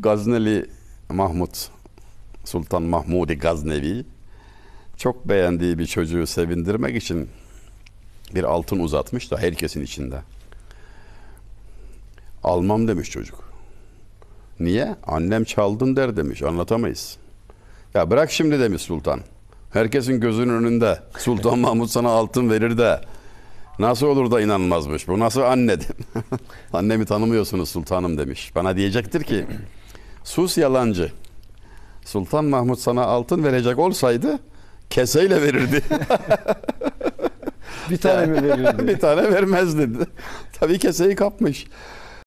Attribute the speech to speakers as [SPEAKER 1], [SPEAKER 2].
[SPEAKER 1] Gazneli Mahmut Sultan Mahmudi Gaznevi çok beğendiği bir çocuğu sevindirmek için bir altın uzatmış da herkesin içinde. Almam demiş çocuk. Niye? Annem çaldın der demiş. Anlatamayız. Ya bırak şimdi demiş sultan. Herkesin gözünün önünde. Sultan Mahmut sana altın verir de. Nasıl olur da inanmazmış. Bu nasıl anne? Annemi tanımıyorsunuz sultanım demiş. Bana diyecektir ki Sus yalancı. Sultan Mahmut sana altın verecek olsaydı keseyle verirdi. bir tane mi verirdi?
[SPEAKER 2] bir tane vermezdi. Tabii keseyi kapmış.